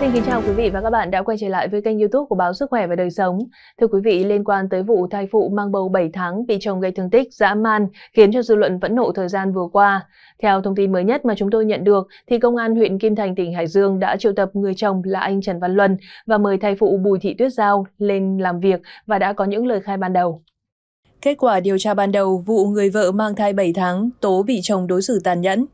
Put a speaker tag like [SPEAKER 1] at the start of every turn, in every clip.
[SPEAKER 1] Xin kính chào quý vị và các bạn đã quay trở lại với kênh youtube của Báo Sức Khỏe và Đời Sống. Thưa quý vị, liên quan tới vụ thai phụ mang bầu 7 tháng bị chồng gây thương tích, dã man, khiến cho dư luận vẫn nộ thời gian vừa qua. Theo thông tin mới nhất mà chúng tôi nhận được, thì Công an huyện Kim Thành, tỉnh Hải Dương đã triệu tập người chồng là anh Trần Văn Luân và mời thai phụ Bùi Thị Tuyết Giao lên làm việc và đã có những lời khai ban đầu. Kết quả điều tra ban đầu, vụ người vợ mang thai 7 tháng, tố bị chồng đối xử tàn nhẫn,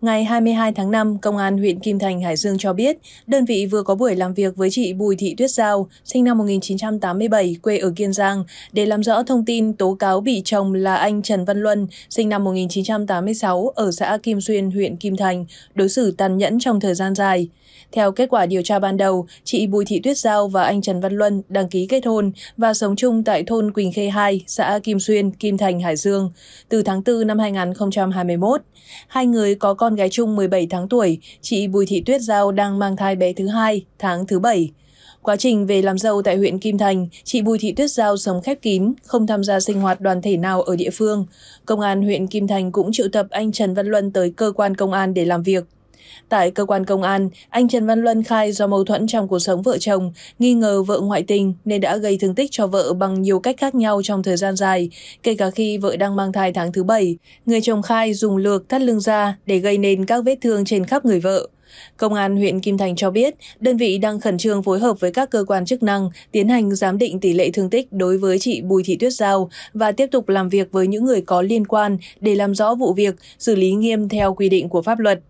[SPEAKER 1] Ngày 22 tháng 5, Công an huyện Kim Thành, Hải Dương cho biết, đơn vị vừa có buổi làm việc với chị Bùi Thị Tuyết Giao, sinh năm 1987, quê ở Kiên Giang, để làm rõ thông tin tố cáo bị chồng là anh Trần Văn Luân, sinh năm 1986, ở xã Kim Xuyên, huyện Kim Thành, đối xử tàn nhẫn trong thời gian dài. Theo kết quả điều tra ban đầu, chị Bùi Thị Tuyết Giao và anh Trần Văn Luân đăng ký kết hôn và sống chung tại thôn Quỳnh Khê 2, xã Kim Xuyên, Kim Thành, Hải Dương từ tháng 4 năm 2021. Hai người có con gái chung 17 tháng tuổi, chị Bùi Thị Tuyết Giao đang mang thai bé thứ hai, tháng thứ bảy. Quá trình về làm dâu tại huyện Kim Thành, chị Bùi Thị Tuyết Giao sống khép kín, không tham gia sinh hoạt đoàn thể nào ở địa phương. Công an huyện Kim Thành cũng triệu tập anh Trần Văn Luân tới cơ quan công an để làm việc. Tại cơ quan công an, anh Trần Văn Luân khai do mâu thuẫn trong cuộc sống vợ chồng, nghi ngờ vợ ngoại tình nên đã gây thương tích cho vợ bằng nhiều cách khác nhau trong thời gian dài, kể cả khi vợ đang mang thai tháng thứ bảy. Người chồng khai dùng lược thắt lưng ra để gây nên các vết thương trên khắp người vợ. Công an huyện Kim Thành cho biết, đơn vị đang khẩn trương phối hợp với các cơ quan chức năng tiến hành giám định tỷ lệ thương tích đối với chị Bùi Thị Tuyết Giao và tiếp tục làm việc với những người có liên quan để làm rõ vụ việc, xử lý nghiêm theo quy định của pháp luật.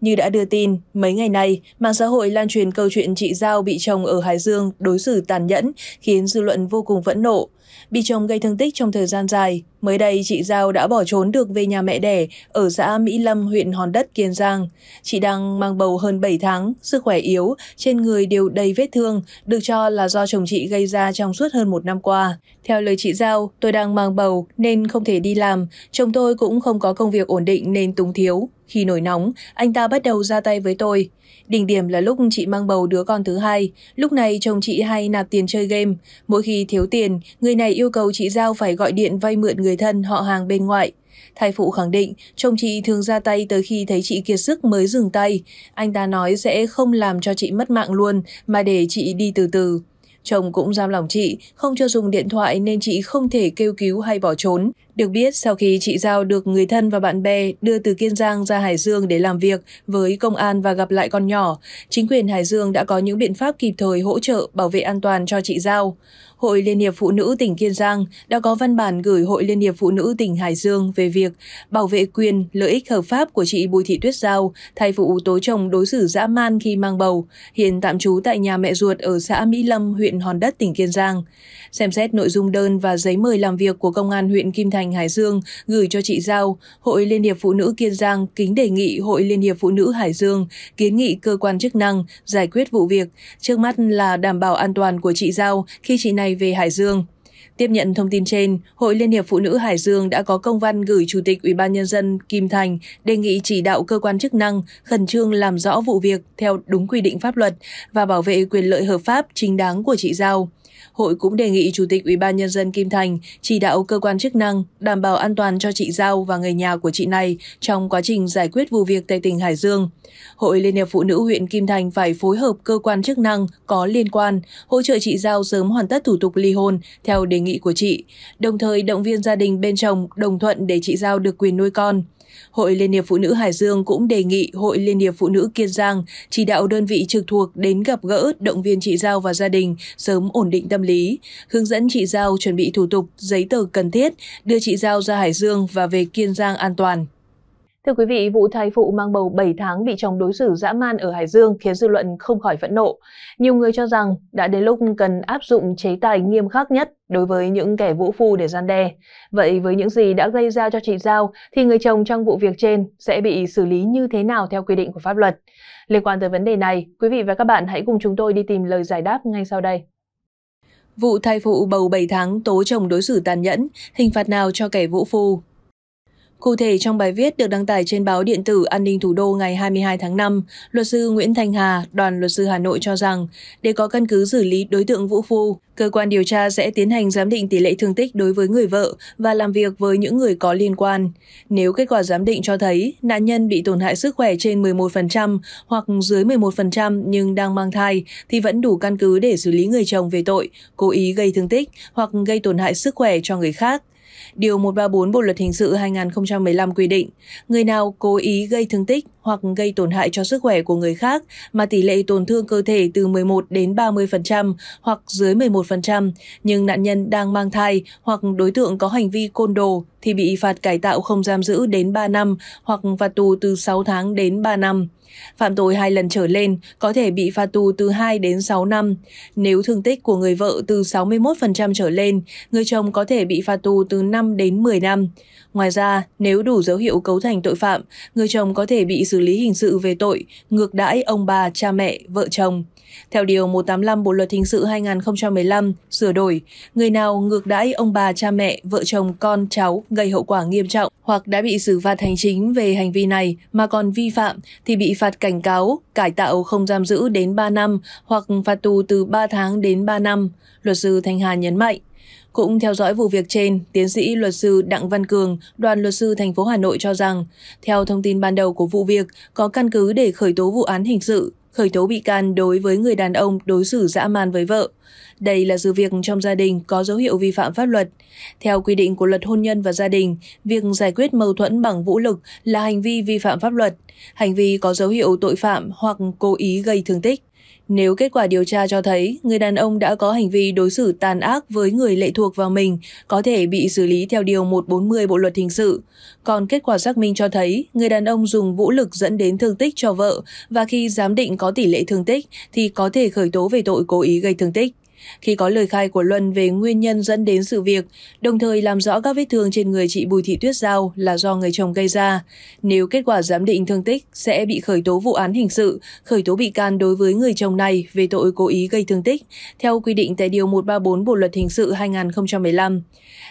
[SPEAKER 1] Như đã đưa tin, mấy ngày nay, mạng xã hội lan truyền câu chuyện chị Giao bị chồng ở Hải Dương đối xử tàn nhẫn khiến dư luận vô cùng phẫn nộ. Bị chồng gây thương tích trong thời gian dài, mới đây chị Giao đã bỏ trốn được về nhà mẹ đẻ ở xã Mỹ Lâm, huyện Hòn Đất, Kiên Giang. Chị đang mang bầu hơn 7 tháng, sức khỏe yếu, trên người đều đầy vết thương, được cho là do chồng chị gây ra trong suốt hơn một năm qua. Theo lời chị Giao, tôi đang mang bầu nên không thể đi làm, chồng tôi cũng không có công việc ổn định nên túng thiếu. Khi nổi nóng, anh ta bắt đầu ra tay với tôi. Đỉnh điểm là lúc chị mang bầu đứa con thứ hai, lúc này chồng chị hay nạp tiền chơi game. Mỗi khi thiếu tiền, người này yêu cầu chị Giao phải gọi điện vay mượn người thân họ hàng bên ngoại. Thai phụ khẳng định chồng chị thường ra tay tới khi thấy chị kiệt sức mới dừng tay. Anh ta nói sẽ không làm cho chị mất mạng luôn mà để chị đi từ từ. Chồng cũng giam lòng chị, không cho dùng điện thoại nên chị không thể kêu cứu hay bỏ trốn. Được biết, sau khi chị Giao được người thân và bạn bè đưa từ Kiên Giang ra Hải Dương để làm việc với công an và gặp lại con nhỏ, chính quyền Hải Dương đã có những biện pháp kịp thời hỗ trợ bảo vệ an toàn cho chị Giao. Hội Liên hiệp Phụ nữ tỉnh Kiên Giang đã có văn bản gửi Hội Liên hiệp Phụ nữ tỉnh Hải Dương về việc bảo vệ quyền, lợi ích hợp pháp của chị Bùi Thị Tuyết Giao, thai phụ tố chồng đối xử dã man khi mang bầu, hiện tạm trú tại nhà mẹ ruột ở xã Mỹ Lâm, huyện Hòn Đất, tỉnh Kiên Giang. Xem xét nội dung đơn và giấy mời làm việc của Công an huyện Kim Thành, Hải Dương gửi cho chị Giao, Hội Liên hiệp Phụ nữ Kiên Giang kính đề nghị Hội Liên hiệp Phụ nữ Hải Dương kiến nghị cơ quan chức năng giải quyết vụ việc, trước mắt là đảm bảo an toàn của chị Giao khi chị này về Hải Dương. Tiếp nhận thông tin trên, Hội Liên hiệp Phụ nữ Hải Dương đã có công văn gửi Chủ tịch Ủy ban nhân dân Kim Thành đề nghị chỉ đạo cơ quan chức năng khẩn trương làm rõ vụ việc theo đúng quy định pháp luật và bảo vệ quyền lợi hợp pháp chính đáng của chị Giao. Hội cũng đề nghị Chủ tịch Ủy ban nhân dân Kim Thành chỉ đạo cơ quan chức năng đảm bảo an toàn cho chị Giao và người nhà của chị này trong quá trình giải quyết vụ việc tại tỉnh Hải Dương. Hội Liên hiệp Phụ nữ huyện Kim Thành phải phối hợp cơ quan chức năng có liên quan hỗ trợ chị Giao sớm hoàn tất thủ tục ly hôn theo đề nghị nghị của chị, đồng thời động viên gia đình bên chồng đồng thuận để chị Giao được quyền nuôi con. Hội Liên hiệp Phụ nữ Hải Dương cũng đề nghị Hội Liên hiệp Phụ nữ Kiên Giang chỉ đạo đơn vị trực thuộc đến gặp gỡ, động viên chị Giao và gia đình sớm ổn định tâm lý, hướng dẫn chị Giao chuẩn bị thủ tục, giấy tờ cần thiết, đưa chị Giao ra Hải Dương và về Kiên Giang an toàn. Thưa quý vị, vụ thai phụ mang bầu 7 tháng bị chồng đối xử dã man ở Hải Dương khiến dư luận không khỏi phẫn nộ. Nhiều người cho rằng đã đến lúc cần áp dụng chế tài nghiêm khắc nhất đối với những kẻ vũ phu để gian đe. Vậy với những gì đã gây ra cho chị Giao thì người chồng trong vụ việc trên sẽ bị xử lý như thế nào theo quy định của pháp luật? Liên quan tới vấn đề này, quý vị và các bạn hãy cùng chúng tôi đi tìm lời giải đáp ngay sau đây. Vụ thai phụ bầu 7 tháng tố chồng đối xử tàn nhẫn, hình phạt nào cho kẻ vũ phu? Cụ thể trong bài viết được đăng tải trên báo điện tử An ninh Thủ đô ngày 22 tháng 5, luật sư Nguyễn Thanh Hà, đoàn luật sư Hà Nội cho rằng, để có căn cứ xử lý đối tượng Vũ Phu, cơ quan điều tra sẽ tiến hành giám định tỷ lệ thương tích đối với người vợ và làm việc với những người có liên quan. Nếu kết quả giám định cho thấy nạn nhân bị tổn hại sức khỏe trên 11% hoặc dưới 11% nhưng đang mang thai thì vẫn đủ căn cứ để xử lý người chồng về tội cố ý gây thương tích hoặc gây tổn hại sức khỏe cho người khác. Điều 134 Bộ luật hình sự 2015 quy định, người nào cố ý gây thương tích hoặc gây tổn hại cho sức khỏe của người khác mà tỷ lệ tổn thương cơ thể từ 11 đến 30% hoặc dưới 11%, nhưng nạn nhân đang mang thai hoặc đối tượng có hành vi côn đồ thì bị phạt cải tạo không giam giữ đến 3 năm hoặc phạt tù từ 6 tháng đến 3 năm. Phạm tội hai lần trở lên có thể bị phạt tù từ 2 đến 6 năm. Nếu thương tích của người vợ từ 61% trở lên, người chồng có thể bị phạt tù từ 5 đến 10 năm. Ngoài ra, nếu đủ dấu hiệu cấu thành tội phạm, người chồng có thể bị xử xử lý hình sự về tội ngược đãi ông bà, cha mẹ, vợ chồng. Theo Điều 185 Bộ Luật Hình sự 2015 sửa đổi, người nào ngược đãi ông bà, cha mẹ, vợ chồng, con, cháu gây hậu quả nghiêm trọng hoặc đã bị xử phạt hành chính về hành vi này mà còn vi phạm thì bị phạt cảnh cáo, cải tạo không giam giữ đến 3 năm hoặc phạt tù từ 3 tháng đến 3 năm, luật sư Thanh Hà nhấn mạnh. Cũng theo dõi vụ việc trên, tiến sĩ luật sư Đặng Văn Cường, đoàn luật sư thành phố Hà Nội cho rằng, theo thông tin ban đầu của vụ việc, có căn cứ để khởi tố vụ án hình sự, khởi tố bị can đối với người đàn ông đối xử dã man với vợ. Đây là sự việc trong gia đình có dấu hiệu vi phạm pháp luật. Theo quy định của luật hôn nhân và gia đình, việc giải quyết mâu thuẫn bằng vũ lực là hành vi vi phạm pháp luật, hành vi có dấu hiệu tội phạm hoặc cố ý gây thương tích. Nếu kết quả điều tra cho thấy người đàn ông đã có hành vi đối xử tàn ác với người lệ thuộc vào mình, có thể bị xử lý theo Điều 140 Bộ Luật Hình sự. Còn kết quả xác minh cho thấy người đàn ông dùng vũ lực dẫn đến thương tích cho vợ và khi giám định có tỷ lệ thương tích thì có thể khởi tố về tội cố ý gây thương tích khi có lời khai của Luân về nguyên nhân dẫn đến sự việc, đồng thời làm rõ các vết thương trên người chị Bùi Thị Tuyết Giao là do người chồng gây ra. Nếu kết quả giám định thương tích sẽ bị khởi tố vụ án hình sự, khởi tố bị can đối với người chồng này về tội cố ý gây thương tích, theo quy định tại Điều 134 Bộ Luật Hình sự 2015.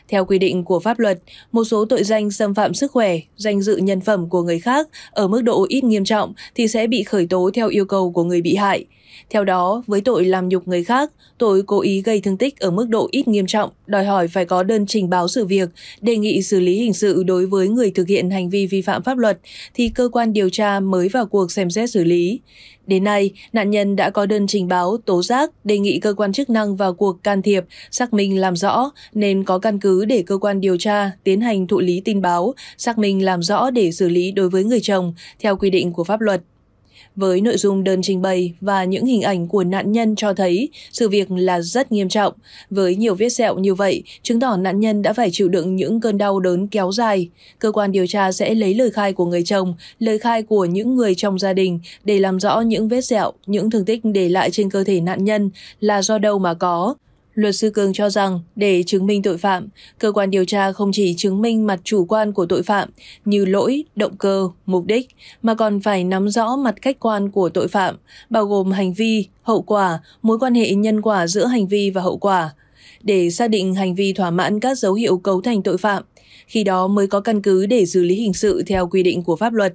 [SPEAKER 1] Theo quy định của pháp luật, một số tội danh xâm phạm sức khỏe, danh dự nhân phẩm của người khác ở mức độ ít nghiêm trọng thì sẽ bị khởi tố theo yêu cầu của người bị hại. Theo đó, với tội làm nhục người khác, tội cố ý gây thương tích ở mức độ ít nghiêm trọng, đòi hỏi phải có đơn trình báo sự việc, đề nghị xử lý hình sự đối với người thực hiện hành vi vi phạm pháp luật thì cơ quan điều tra mới vào cuộc xem xét xử lý. Đến nay, nạn nhân đã có đơn trình báo, tố giác, đề nghị cơ quan chức năng vào cuộc can thiệp, xác minh làm rõ nên có căn cứ để cơ quan điều tra tiến hành thụ lý tin báo, xác minh làm rõ để xử lý đối với người chồng theo quy định của pháp luật với nội dung đơn trình bày và những hình ảnh của nạn nhân cho thấy sự việc là rất nghiêm trọng. Với nhiều vết sẹo như vậy, chứng tỏ nạn nhân đã phải chịu đựng những cơn đau đớn kéo dài. Cơ quan điều tra sẽ lấy lời khai của người chồng, lời khai của những người trong gia đình để làm rõ những vết sẹo, những thương tích để lại trên cơ thể nạn nhân là do đâu mà có. Luật sư Cường cho rằng để chứng minh tội phạm, cơ quan điều tra không chỉ chứng minh mặt chủ quan của tội phạm như lỗi, động cơ, mục đích, mà còn phải nắm rõ mặt khách quan của tội phạm, bao gồm hành vi, hậu quả, mối quan hệ nhân quả giữa hành vi và hậu quả, để xác định hành vi thỏa mãn các dấu hiệu cấu thành tội phạm. Khi đó mới có căn cứ để xử lý hình sự theo quy định của pháp luật.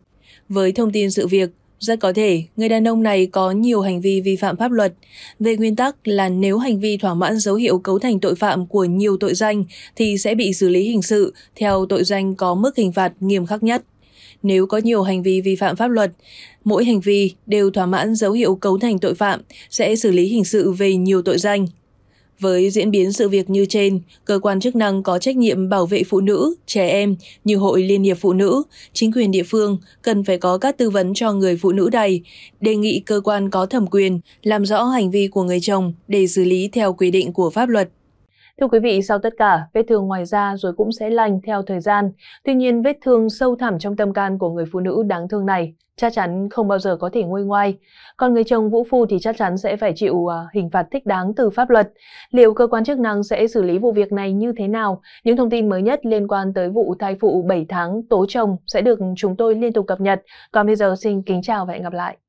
[SPEAKER 1] Với thông tin sự việc, rất có thể, người đàn ông này có nhiều hành vi vi phạm pháp luật. Về nguyên tắc là nếu hành vi thỏa mãn dấu hiệu cấu thành tội phạm của nhiều tội danh thì sẽ bị xử lý hình sự theo tội danh có mức hình phạt nghiêm khắc nhất. Nếu có nhiều hành vi vi phạm pháp luật, mỗi hành vi đều thỏa mãn dấu hiệu cấu thành tội phạm sẽ xử lý hình sự về nhiều tội danh với diễn biến sự việc như trên, cơ quan chức năng có trách nhiệm bảo vệ phụ nữ, trẻ em như Hội Liên hiệp Phụ nữ, chính quyền địa phương cần phải có các tư vấn cho người phụ nữ này, đề nghị cơ quan có thẩm quyền làm rõ hành vi của người chồng để xử lý theo quy định của pháp luật. Thưa quý vị, sau tất cả, vết thương ngoài da rồi cũng sẽ lành theo thời gian. Tuy nhiên, vết thương sâu thẳm trong tâm can của người phụ nữ đáng thương này chắc chắn không bao giờ có thể nguôi ngoai. Còn người chồng Vũ Phu thì chắc chắn sẽ phải chịu à, hình phạt thích đáng từ pháp luật. Liệu cơ quan chức năng sẽ xử lý vụ việc này như thế nào? Những thông tin mới nhất liên quan tới vụ thai phụ 7 tháng tố chồng sẽ được chúng tôi liên tục cập nhật. Còn bây giờ xin kính chào và hẹn gặp lại.